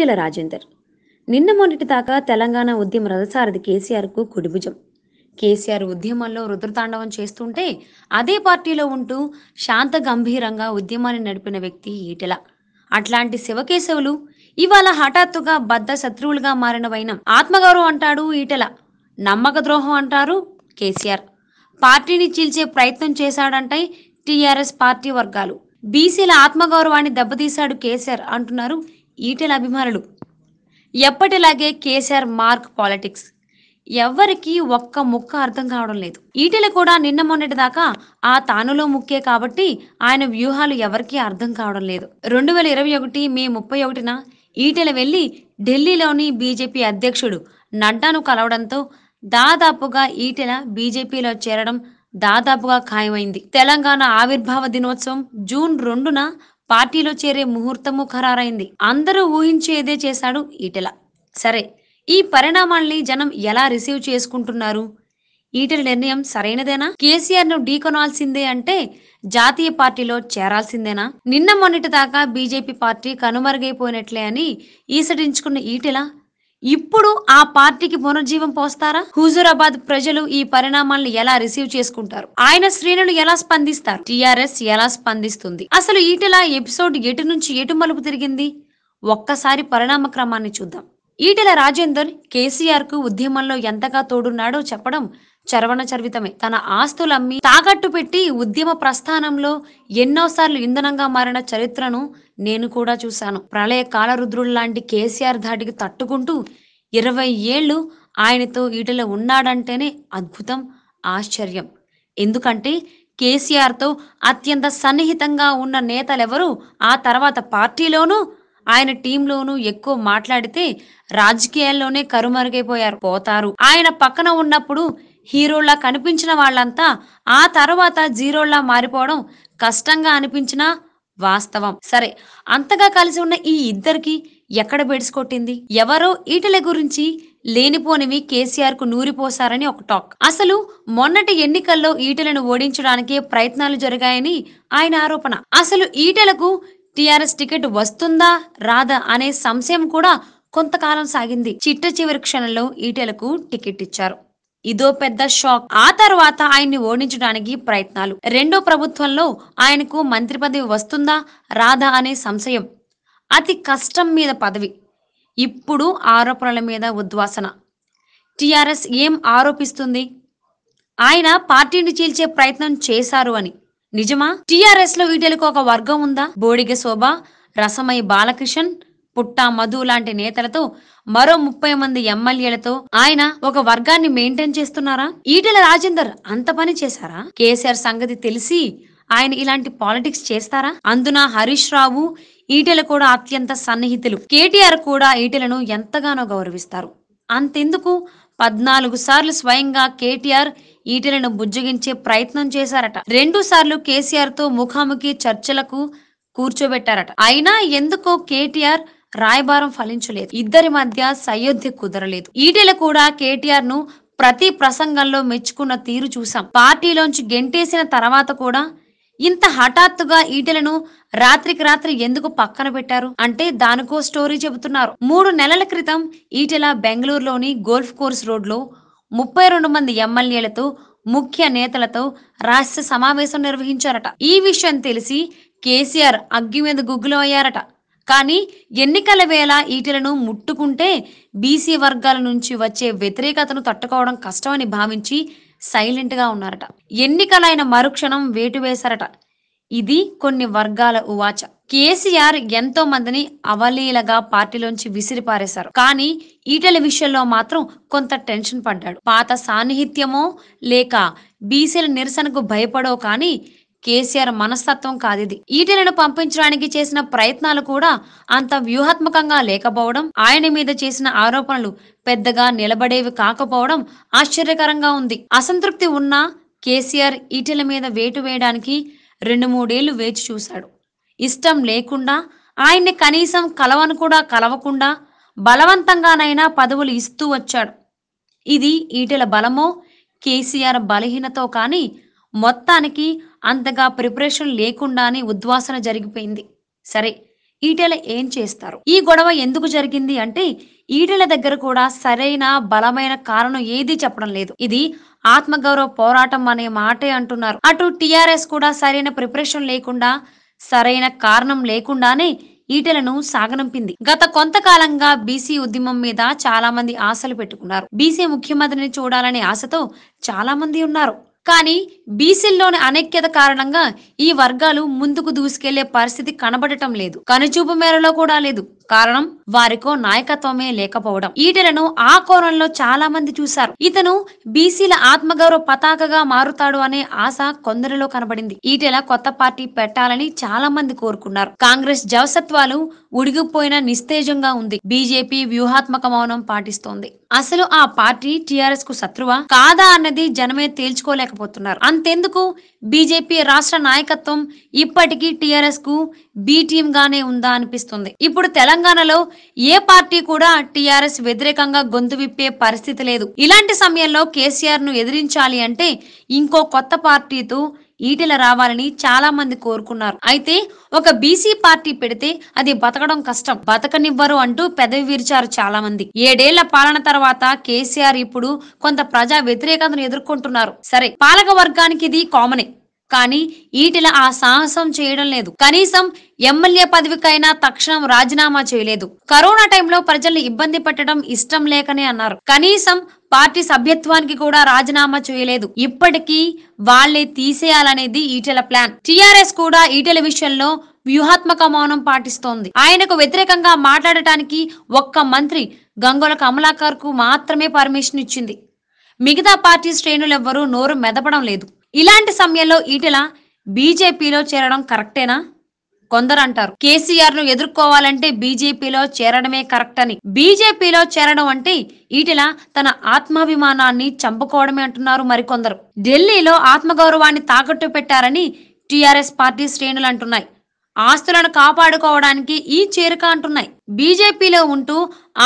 ఈటెల రాజేందర్ నిన్న మొన్నటి దాకా తెలంగాణ ఉద్యమ రథసారథి కు కుడిభుజం కేసీఆర్ ఉద్యమంలో రుద్రతాండవం చేస్తుంటే అదే పార్టీలో ఉంటూ శాంత గంభీరంగా ఉద్యమాన్ని నడిపిన వ్యక్తి ఈటెల అట్లాంటి శివకేశవులు ఇవాళ హఠాత్తుగా బద్ద శత్రువులుగా మారిన వైనం ఆత్మగౌరవం అంటాడు ఈటెల నమ్మక ద్రోహం అంటారు కేసీఆర్ పార్టీని చీల్చే ప్రయత్నం చేశాడంటే టీఆర్ఎస్ పార్టీ వర్గాలు బీసీల ఆత్మగౌరవాన్ని దెబ్బతీశాడు కేసీఆర్ అంటున్నారు ఈటెల అభిమానులు ఎప్పటిలాగే కేసీఆర్ మార్క్ పాలిటిక్స్ ఎవరికి ఒక్క ముక్క అర్థం కావడం లేదు ఈటెల కూడా నిన్న మొన్నటి దాకా ఆ తానులో ముక్కే కాబట్టి ఆయన వ్యూహాలు ఎవరికీ అర్థం కావడం లేదు రెండు వేల ఇరవై ఒకటి మే ముప్పై ఒకటిన ఈటెల వెళ్ళి ఢిల్లీలోని బీజేపీ అధ్యక్షుడు నడ్డాను కలవడంతో దాదాపుగా ఈటెల బీజేపీలో చేరడం దాదాపుగా ఖాయమైంది తెలంగాణ ఆవిర్భావ దినోత్సవం జూన్ రెండున పార్టీలో చేరే ముహూర్తము ఖరారైంది అందరూ ఊహించేదే చేశాడు ఈటెల సరే ఈ పరిణామాల్ని జనం ఎలా రిసీవ్ చేసుకుంటున్నారు ఈటెల నిర్ణయం సరైనదేనా కేసీఆర్ ను ఢీకొనాల్సిందే అంటే జాతీయ పార్టీలో చేరాల్సిందేనా నిన్న మొన్నటి దాకా బీజేపీ పార్టీ కనుమరుగైపోయినట్లే అని ఈసడించుకున్న ఈటెల ఇప్పుడు ఆ పార్టీకి పునర్జీవం పోస్తారా హుజూరాబాద్ ప్రజలు ఈ పరిణామాలను ఎలా రిసీవ్ చేసుకుంటారు ఆయన శ్రేణులు ఎలా స్పందిస్తారు టిఆర్ఎస్ ఎలా స్పందిస్తుంది అసలు ఈటెల ఎపిసోడ్ ఎటు నుంచి ఎటు మలుపు తిరిగింది ఒక్కసారి పరిణామ క్రమాన్ని చూద్దాం ఈటెల రాజేందర్ కేసీఆర్ కు ఉద్యమంలో ఎంతగా తోడున్నాడో చెప్పడం చరవణ చర్వితమే తన ఆస్తులమ్మి తాకట్టు పెట్టి ఉద్యమ ప్రస్థానంలో ఎన్నోసార్లు ఇంధనంగా మారిన చరిత్రను నేను కూడా చూశాను ప్రళయ కాలరుద్రుడు లాంటి కేసీఆర్ ధాటికి తట్టుకుంటూ ఇరవై ఏళ్ళు ఆయనతో ఈటెల ఉన్నాడంటేనే అద్భుతం ఆశ్చర్యం ఎందుకంటే కేసీఆర్తో అత్యంత సన్నిహితంగా ఉన్న నేతలెవరూ ఆ తర్వాత పార్టీలోనూ ఆయన టీంలోనూ ఎక్కువ మాట్లాడితే రాజకీయాల్లోనే కరుమరుగైపోయారు పోతారు ఆయన పక్కన ఉన్నప్పుడు హీరోలా కనిపించిన వాళ్ళంతా ఆ తర్వాత జీరోలా మారిపోవడం కష్టంగా అనిపించిన వాస్తవం సరే అంతగా కలిసి ఉన్న ఈ ఇద్దరికి ఎక్కడ బెడిసికొట్టింది ఎవరో ఈటల గురించి లేనిపోనివి కేసీఆర్ కు నూరిపోసారని ఒక టాక్ అసలు మొన్నటి ఎన్నికల్లో ఈటలను ఓడించడానికే ప్రయత్నాలు జరిగాయని ఆయన ఆరోపణ అసలు ఈటలకు టిఆర్ఎస్ టికెట్ వస్తుందా రాదా అనే సంశయం కూడా కొంతకాలం సాగింది చిట్ట చివరి క్షణంలో ఈటెలకు టికెట్ ఇచ్చారు ఇదో పెద్ద షాక్ ఆ తర్వాత ఆయన్ని ఓడించడానికి ప్రయత్నాలు రెండో ప్రభుత్వంలో ఆయనకు మంత్రి పదవి వస్తుందా రాదా అనే సంశయం అతి కష్టం మీద పదవి ఇప్పుడు ఆరోపణల మీద ఉద్వాసన టీఆర్ఎస్ ఏం ఆరోపిస్తుంది ఆయన పార్టీని చీల్చే ప్రయత్నం చేశారు అని నిజమా టీఆర్ఎస్ లో ఈటెలకు ఒక వర్గం ఉందా బోడిగ శోభ రసమై బాలకిషన్ పుట్టా మధు లాంటి నేతలతో మరో ముప్పై మంది ఎమ్మెల్యేలతో ఆయన ఒక వర్గాన్ని మెయింటైన్ చేస్తున్నారా ఈటెల రాజేందర్ అంత పని చేశారా కేసీఆర్ సంగతి తెలిసి ఆయన ఇలాంటి పాలిటిక్స్ చేస్తారా అందున హరీష్ రావు ఈటెల కూడా అత్యంత సన్నిహితులు కేటీఆర్ కూడా ఈటెలను ఎంతగానో గౌరవిస్తారు అంతెందుకు పద్నాలుగు సార్లు స్వయంగా కేటీఆర్ ఈటెలను బుజ్జగించే ప్రయత్నం చేశారట రెండు సార్లు కేసీఆర్ తో ముఖాముఖి చర్చలకు కూర్చోబెట్టారట అయినా ఎందుకో కేటీఆర్ రాయబారం ఫలించలేదు ఇద్దరి మధ్య సయోధ్య కుదరలేదు ఈటెల కూడా కేటీఆర్ ను ప్రతి ప్రసంగంలో మెచ్చుకున్న తీరు చూసాం పార్టీలోంచి గెంటేసిన తర్వాత కూడా ఇంత హఠాత్తుగా ఈటెలను రాత్రికి రాత్రి ఎందుకు పక్కన పెట్టారు అంటే దానికో స్టోరీ చెబుతున్నారు మూడు నెలల క్రితం ఈటెల బెంగళూరులోని గోల్ఫ్ కోర్స్ రోడ్లో ముప్పై రెండు మంది ఎమ్మెల్యేలతో ముఖ్య నేతలతో రాష్ట్ర సమావేశం నిర్వహించారట ఈ విషయం తెలిసి కేసీఆర్ అగ్గి మీద గుగ్గులు అయ్యారట కానీ ఎన్నికల వేళ ఈటెలను ముట్టుకుంటే బీసీ వర్గాల నుంచి వచ్చే వ్యతిరేకతను తట్టుకోవడం కష్టమని భావించి సైలెంట్గా ఉన్నారట ఎన్నికలైన మరుక్షణం వేటు వేశారట ఇది కొన్ని వర్గాల ఉవాచ కేసీఆర్ ఎంతో మందిని అవలీలగా పార్టీలోంచి విసిరిపారేశారు కానీ ఈటల విషయంలో మాత్రం కొంత టెన్షన్ పడ్డాడు పాత సాన్నిహిత్యమో లేక బీసీల నిరసనకు భయపడో కానీ కేసీఆర్ మనస్తత్వం కాదిది ఈటీలను పంపించడానికి చేసిన ప్రయత్నాలు కూడా అంత వ్యూహాత్మకంగా లేకపోవడం ఆయన మీద చేసిన ఆరోపణలు పెద్దగా నిలబడేవి కాకపోవడం ఆశ్చర్యకరంగా ఉంది అసంతృప్తి ఉన్నా కేసీఆర్ ఈటల మీద వేటు వేయడానికి రెండు మూడేళ్లు వేచి చూశాడు ఇష్టం లేకుండా ఆయన్ని కనీసం కలవను కూడా కలవకుండా బలవంతంగానైనా పదవులు ఇస్తూ వచ్చాడు ఇది ఈటెల బలమో కేసీఆర్ బలహీనతో కానీ మొత్తానికి అంతగా ప్రిపరేషన్ లేకుండానే ఉద్వాసన జరిగిపోయింది సరే ఈటెల ఏం చేస్తారు ఈ గొడవ ఎందుకు జరిగింది అంటే ఈటెల దగ్గర కూడా సరైన బలమైన కారణం ఏదీ చెప్పడం లేదు ఇది ఆత్మగౌరవ పోరాటం అనే మాటే అంటున్నారు అటు టిఆర్ఎస్ కూడా సరైన ప్రిపరేషన్ లేకుండా సరైన కారణం లేకుండానే ఈటెలను సాగనంపింది గత కొంతకాలంగా బీసీ ఉద్యమం మీద చాలా మంది ఆశలు పెట్టుకున్నారు బీసీ ముఖ్యమంత్రిని చూడాలనే ఆశతో చాలా మంది ఉన్నారు కానీ బీసీల్లోని అనైక్యత కారణంగా ఈ వర్గాలు ముందుకు దూసుకెళ్లే పరిస్థితి కనబడటం లేదు కనుచూపు మేరలో కూడా లేదు కారణం వారికో నాయకత్వమే లేకపోవడం ఈటలను ఆ కోణంలో చాలా మంది చూశారు ఇతను బీసీల ఆత్మగౌరవ పతాకగా మారుతాడు అనే ఆశ కొందరిలో కనబడింది ఈటెల కొత్త పార్టీ పెట్టాలని చాలా మంది కోరుకున్నారు కాంగ్రెస్ జవసత్వాలు ఉడిగిపోయిన నిస్తేజంగా ఉంది బీజేపీ వ్యూహాత్మక మౌనం పాటిస్తోంది అసలు ఆ పార్టీ టీఆర్ఎస్ కు శత్రువా కాదా అన్నది జనమే తేల్చుకోలేక చేయలేకపోతున్నారు అంతెందుకు బీజేపీ రాష్ట్ర నాయకత్వం ఇప్పటికీ టీఆర్ఎస్ కు బీటీఎం గానే ఉందా అనిపిస్తుంది ఇప్పుడు తెలంగాణలో ఏ పార్టీ కూడా టీఆర్ఎస్ వ్యతిరేకంగా గొంతు విప్పే పరిస్థితి లేదు ఇలాంటి సమయంలో కేసీఆర్ ను ఎదిరించాలి అంటే ఇంకో కొత్త పార్టీతో ఈటెల రావాలని చాలా మంది కోరుకున్నారు అయితే ఒక బీసీ పార్టీ పెడితే అది బతకడం కష్టం బతకనివ్వరు అంటూ పెదవి విరిచారు చాలా మంది ఏడేళ్ల పాలన తర్వాత కేసీఆర్ ఇప్పుడు కొంత ప్రజా వ్యతిరేకతను ఎదుర్కొంటున్నారు సరే పాలక వర్గానికి ఇది కామనే కానీ ఈటెల ఆ సాహసం చేయడం లేదు కనీసం ఎమ్మెల్యే పదవికైనా తక్షణం రాజీనామా చేయలేదు కరోనా టైంలో ప్రజల్ని ఇబ్బంది పెట్టడం ఇష్టం లేకనే అన్నారు కనీసం పార్టీ సభ్యత్వానికి కూడా రాజీనామా చేయలేదు ఇప్పటికీ వాళ్లే తీసేయాలనేది ఈటెల ప్లాన్ టిఆర్ఎస్ కూడా ఈటెల విషయంలో వ్యూహాత్మక మౌనం పాటిస్తోంది ఆయనకు వ్యతిరేకంగా మాట్లాడటానికి ఒక్క మంత్రి గంగోల కమలాకర్ కు మాత్రమే పర్మిషన్ ఇచ్చింది మిగతా పార్టీ శ్రేణులెవ్వరూ నోరు మెదపడం లేదు ఇలాంటి సమయంలో ఈటెల బీజేపీలో చేరడం కరెక్టేనా కొందరు అంటారు కేసీఆర్ ను ఎదుర్కోవాలంటే బీజేపీలో చేరడమే కరెక్ట్ అని బీజేపీలో చేరడం అంటే ఈటెల తన ఆత్మాభిమానాన్ని చంపుకోవడమే అంటున్నారు మరికొందరు ఢిల్లీలో ఆత్మగౌరవాన్ని తాకట్టు పెట్టారని టీఆర్ఎస్ పార్టీ శ్రేణులు అంటున్నాయి ఆస్తులను కాపాడుకోవడానికి ఈ చేరిక అంటున్నాయి బీజేపీలో ఉంటూ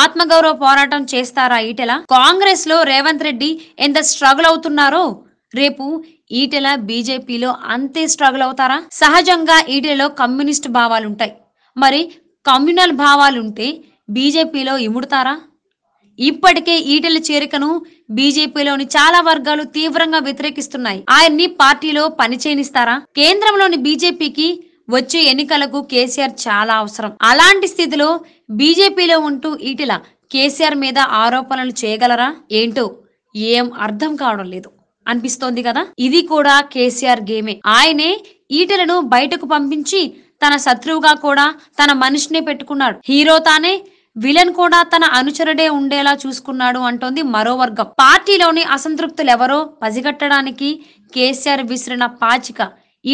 ఆత్మగౌరవ పోరాటం చేస్తారా ఈటెల కాంగ్రెస్ లో రేవంత్ రెడ్డి ఎంత స్ట్రగుల్ అవుతున్నారో రేపు ఈటెల బీజేపీలో అంతే స్ట్రగుల్ అవుతారా సహజంగా ఈటెలలో కమ్యూనిస్ట్ భావాలుంటాయి మరి కమ్యూనల్ భావాలుంటే బీజేపీలో ఇముడతారా ఇప్పటికే ఈటెల చేరికను బీజేపీలోని చాలా వర్గాలు తీవ్రంగా వ్యతిరేకిస్తున్నాయి ఆయన్ని పార్టీలో పనిచేయనిస్తారా కేంద్రంలోని బీజేపీకి వచ్చే ఎన్నికలకు కేసీఆర్ చాలా అవసరం అలాంటి స్థితిలో బీజేపీలో ఉంటూ ఈటెల కేసీఆర్ మీద ఆరోపణలు చేయగలరా ఏంటో ఏం అర్థం కావడం లేదు అనిపిస్తోంది కదా ఇది కూడా కేసీఆర్ గేమే ఆయనే ఈటలను బయటకు పంపించి తన శత్రువుగా కూడా తన మనిషినే పెట్టుకున్నాడు హీరో తానే విలన్ కూడా తన అనుచరుడే ఉండేలా చూసుకున్నాడు అంటోంది మరో వర్గం పార్టీలోని అసంతృప్తులు ఎవరో పసిగట్టడానికి కేసీఆర్ విసిరిన పాచిక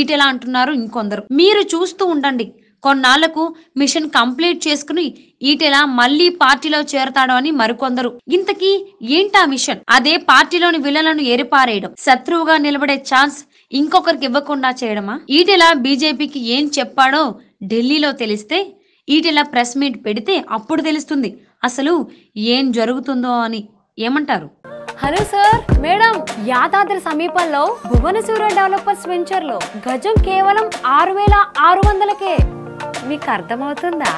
ఈటెలా అంటున్నారు ఇంకొందరు మీరు చూస్తూ ఉండండి కొన్నాళ్లకు మిషన్ కంప్లీట్ చేసుకుని ఈటెలా మళ్లీ పార్టీలో చేరతాడు అని మరికొందరు ఇంతకీ ఏంటా మిషన్ అదే పార్టీలోని విలలను ఏరిపారేయడం శత్రువుగా నిలబడే ఛాన్స్ ఇంకొకరికి ఇవ్వకుండా చేయడమా ఈటెలా బీజేపీకి ఏం చెప్పాడో ఢిల్లీలో తెలిస్తే ఈటెలా ప్రెస్ మీట్ పెడితే అప్పుడు తెలుస్తుంది అసలు ఏం జరుగుతుందో అని ఏమంటారు హలో సార్ మేడం యాదాద్రి సమీపంలో భువనసూర్య డెవలపర్స్ వెంచర్ లో గజం కేవలం ఆరు వేల ఆరు వందలకే మీకు అర్థమవుతుందా